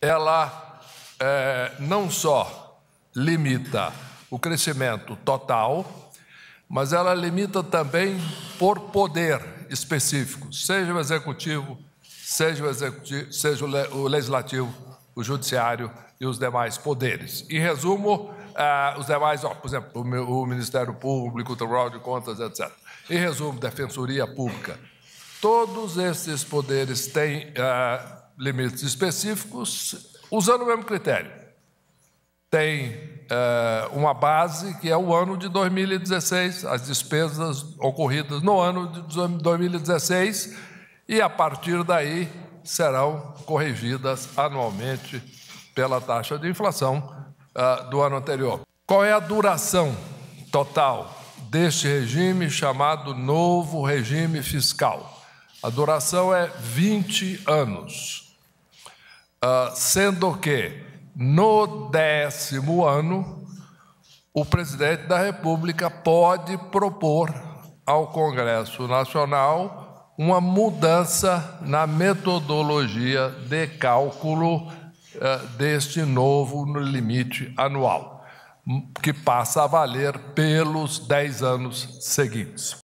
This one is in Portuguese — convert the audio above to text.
ela é, não só limita o crescimento total, mas ela limita também por poder específico, seja o executivo, seja o, executivo, seja o legislativo, o judiciário e os demais poderes. Em resumo, é, os demais, ó, por exemplo, o, Ministério Público, o Tribunal de Contas, etc. Em resumo, Defensoria Pública. Todos esses poderes têm é, limites específicos, usando o mesmo critério. Tem é, uma base que é o ano de 2016, as despesas ocorridas no ano de 2016, e a partir daí serão corrigidas anualmente pela taxa de inflação é, do ano anterior. Qual é a duração total deste regime chamado novo regime fiscal? A duração é 20 anos. Uh, sendo que no décimo ano o presidente da República pode propor ao Congresso Nacional uma mudança na metodologia de cálculo uh, deste novo limite anual, que passa a valer pelos dez anos seguintes.